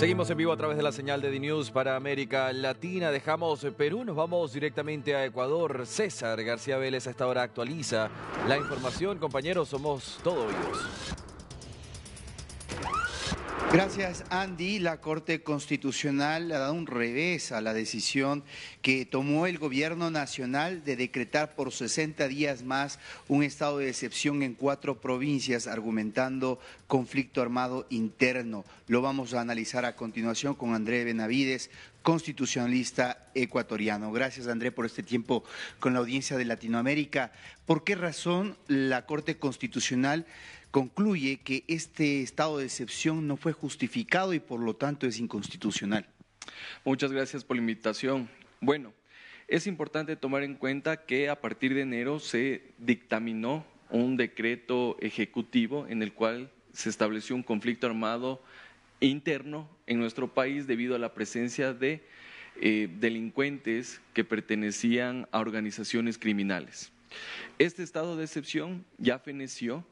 Seguimos en vivo a través de la señal de News para América Latina. Dejamos eh, Perú, nos vamos directamente a Ecuador. César García Vélez a esta hora actualiza la información. Compañeros, somos todo vivos. Gracias, Andy. La Corte Constitucional ha dado un revés a la decisión que tomó el Gobierno Nacional de decretar por 60 días más un estado de excepción en cuatro provincias, argumentando conflicto armado interno. Lo vamos a analizar a continuación con André Benavides, constitucionalista ecuatoriano. Gracias, André, por este tiempo con la audiencia de Latinoamérica. ¿Por qué razón la Corte Constitucional? concluye que este estado de excepción no fue justificado y por lo tanto es inconstitucional. Muchas gracias por la invitación. Bueno, es importante tomar en cuenta que a partir de enero se dictaminó un decreto ejecutivo en el cual se estableció un conflicto armado interno en nuestro país debido a la presencia de eh, delincuentes que pertenecían a organizaciones criminales. Este estado de excepción ya feneció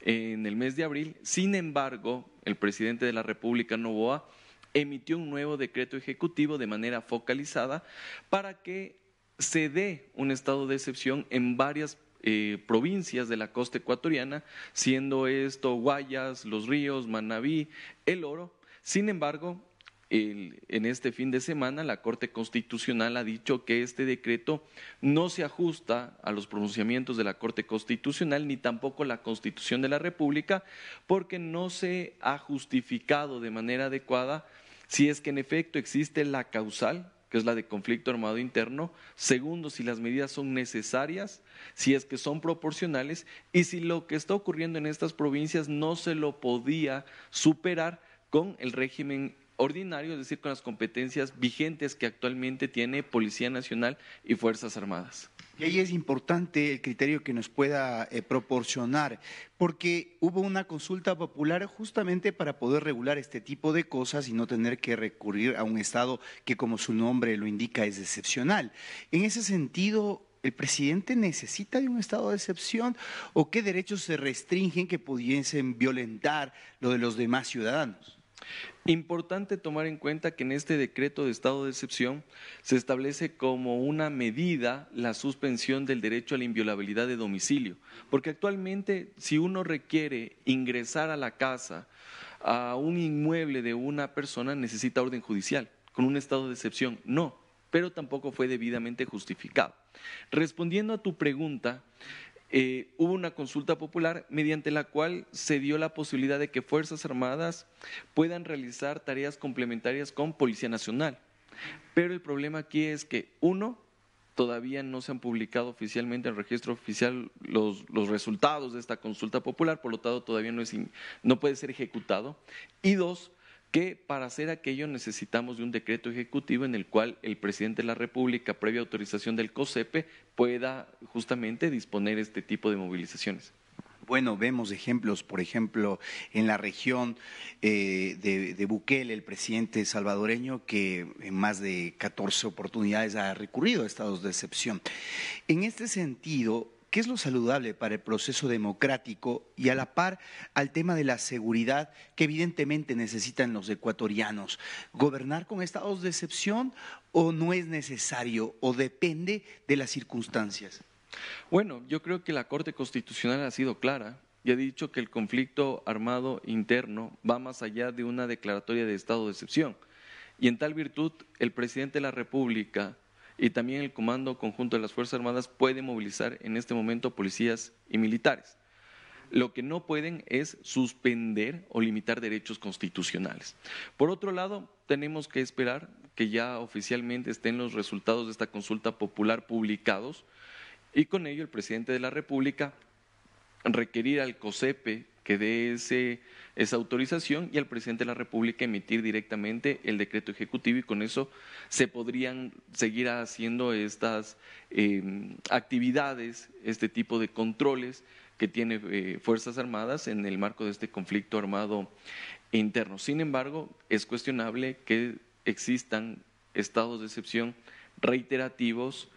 en el mes de abril. Sin embargo, el presidente de la República Novoa emitió un nuevo decreto ejecutivo de manera focalizada para que se dé un estado de excepción en varias eh, provincias de la costa ecuatoriana, siendo esto Guayas, Los Ríos, Manabí, El Oro. Sin embargo, en este fin de semana la Corte Constitucional ha dicho que este decreto no se ajusta a los pronunciamientos de la Corte Constitucional ni tampoco a la Constitución de la República porque no se ha justificado de manera adecuada si es que en efecto existe la causal que es la de conflicto armado interno, segundo, si las medidas son necesarias, si es que son proporcionales y si lo que está ocurriendo en estas provincias no se lo podía superar con el régimen ordinario, es decir, con las competencias vigentes que actualmente tiene Policía Nacional y Fuerzas Armadas. Y ahí es importante el criterio que nos pueda eh, proporcionar, porque hubo una consulta popular justamente para poder regular este tipo de cosas y no tener que recurrir a un Estado que, como su nombre lo indica, es excepcional. En ese sentido, ¿El presidente necesita de un estado de excepción o qué derechos se restringen que pudiesen violentar lo de los demás ciudadanos? Importante tomar en cuenta que en este decreto de estado de excepción se establece como una medida la suspensión del derecho a la inviolabilidad de domicilio, porque actualmente si uno requiere ingresar a la casa, a un inmueble de una persona, necesita orden judicial, con un estado de excepción, no, pero tampoco fue debidamente justificado. Respondiendo a tu pregunta, eh, hubo una consulta popular mediante la cual se dio la posibilidad de que Fuerzas Armadas puedan realizar tareas complementarias con Policía Nacional. Pero el problema aquí es que, uno, todavía no se han publicado oficialmente en el registro oficial los, resultados de esta consulta popular, por lo tanto todavía no, es no puede ser ejecutado. Y dos, que para hacer aquello necesitamos de un decreto ejecutivo en el cual el presidente de la República, previa autorización del COSEPE, pueda justamente disponer este tipo de movilizaciones. Bueno, vemos ejemplos, por ejemplo, en la región eh, de, de, Bukele, el presidente salvadoreño, que en más de 14 oportunidades ha recurrido a estados de excepción. En este sentido, ¿Qué es lo saludable para el proceso democrático y a la par al tema de la seguridad que evidentemente necesitan los ecuatorianos? ¿Gobernar con estados de excepción o no es necesario o depende de las circunstancias? Bueno, yo creo que la Corte Constitucional ha sido clara y ha dicho que el conflicto armado interno va más allá de una declaratoria de estado de excepción. Y en tal virtud, el presidente de la República y también el Comando Conjunto de las Fuerzas Armadas puede movilizar en este momento policías y militares. Lo que no pueden es suspender o limitar derechos constitucionales. Por otro lado, tenemos que esperar que ya oficialmente estén los resultados de esta consulta popular publicados y con ello el presidente de la República requerir al COSEPE que dé esa autorización y al presidente de la República emitir directamente el decreto ejecutivo y con eso se podrían seguir haciendo estas em, actividades, este tipo de controles que tiene eh, Fuerzas Armadas en el marco de este conflicto armado interno. Sin embargo, es cuestionable que existan estados de excepción reiterativos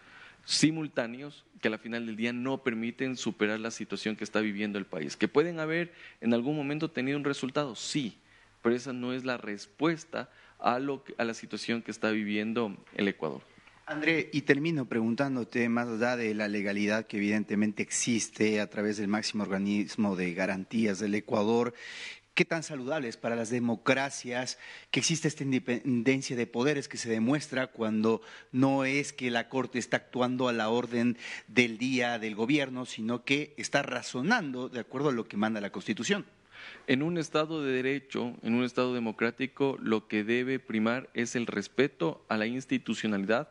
simultáneos que a la final del día no permiten superar la situación que está viviendo el país. Que pueden haber en algún momento tenido un resultado, sí, pero esa no es la respuesta a, lo, a la situación que está viviendo el Ecuador. André, y termino preguntándote más allá de la legalidad que evidentemente existe a través del máximo organismo de garantías del Ecuador, qué tan saludables para las democracias que existe esta independencia de poderes que se demuestra cuando no es que la Corte está actuando a la orden del día del gobierno, sino que está razonando de acuerdo a lo que manda la Constitución. En un Estado de Derecho, en un Estado democrático, lo que debe primar es el respeto a la institucionalidad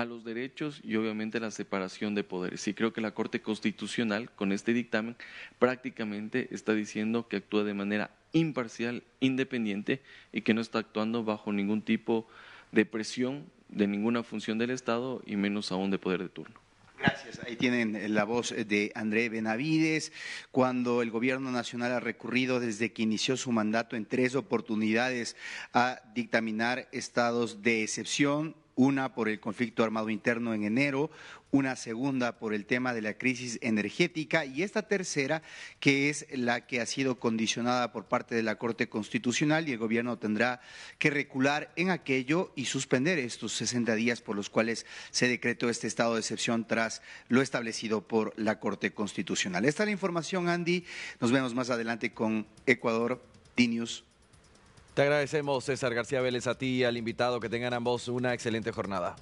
a los derechos y obviamente la separación de poderes. Y creo que la Corte Constitucional con este dictamen prácticamente está diciendo que actúa de manera imparcial, independiente y que no está actuando bajo ningún tipo de presión de ninguna función del Estado y menos aún de poder de turno. Gracias. Ahí tienen la voz de André Benavides. Cuando el Gobierno Nacional ha recurrido desde que inició su mandato en tres oportunidades a dictaminar estados de excepción, una por el conflicto armado interno en enero, una segunda por el tema de la crisis energética y esta tercera que es la que ha sido condicionada por parte de la Corte Constitucional y el gobierno tendrá que recular en aquello y suspender estos 60 días por los cuales se decretó este estado de excepción tras lo establecido por la Corte Constitucional. Esta es la información, Andy. Nos vemos más adelante con Ecuador, DNews. Te agradecemos, César García Vélez, a ti y al invitado. Que tengan ambos una excelente jornada.